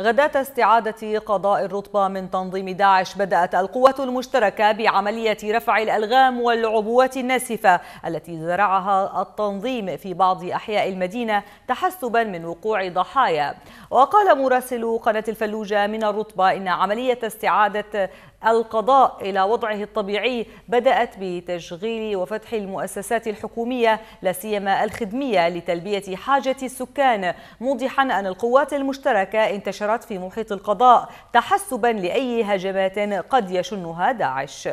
غداة استعادة قضاء الرتبة من تنظيم داعش بدأت القوات المشتركة بعملية رفع الألغام والعبوات الناسفة التي زرعها التنظيم في بعض أحياء المدينة تحسبا من وقوع ضحايا وقال مراسل قناة الفلوجة من الرطبة إن عملية استعادة القضاء إلى وضعه الطبيعي بدأت بتشغيل وفتح المؤسسات الحكومية لا سيما الخدمية لتلبية حاجة السكان موضحا أن القوات المشتركة انتشرت في محيط القضاء تحسبا لأي هجمات قد يشنها داعش